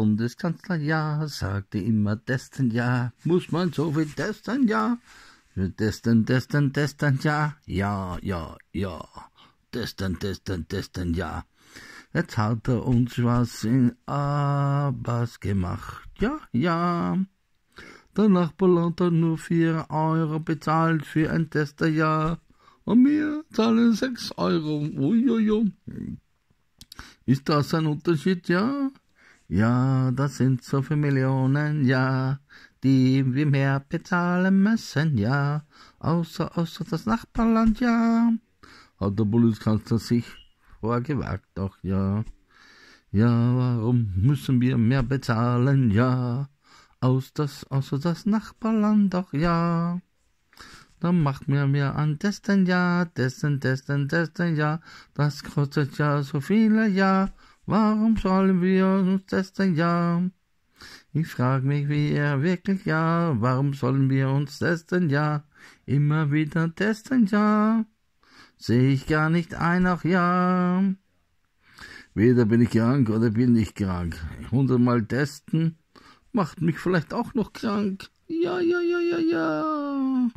Bundeskanzler, ja, sagte immer Desten, ja, muss man so viel Desten, ja, Desten, Desten, Desten, ja, ja, ja, ja, Desten, Desten, Desten, ja. Jetzt hat er uns was in Abbas gemacht, ja, ja. Der Nachbar hat nur vier Euro bezahlt für ein Tester, ja. Und wir zahlen sechs Euro, uiuiui. Ist das ein Unterschied, ja? Ja, das sind so viele Millionen, ja, die wir mehr bezahlen müssen, ja, außer, außer das Nachbarland, ja, hat der Bundeskanzler sich vorgewagt, doch, ja. Ja, warum müssen wir mehr bezahlen, ja, aus das, außer das Nachbarland, doch, ja dann macht mir mir an dessen ja, dessen, dessen, dessen ja, das kostet ja so viele ja, warum sollen wir uns dessen ja? Ich frag mich, wie er wirklich ja, warum sollen wir uns testen ja, immer wieder testen ja, seh ich gar nicht ein, ach ja. Weder bin ich krank oder bin ich krank. Hundertmal testen macht mich vielleicht auch noch krank. Ja, ja, ja, ja, ja.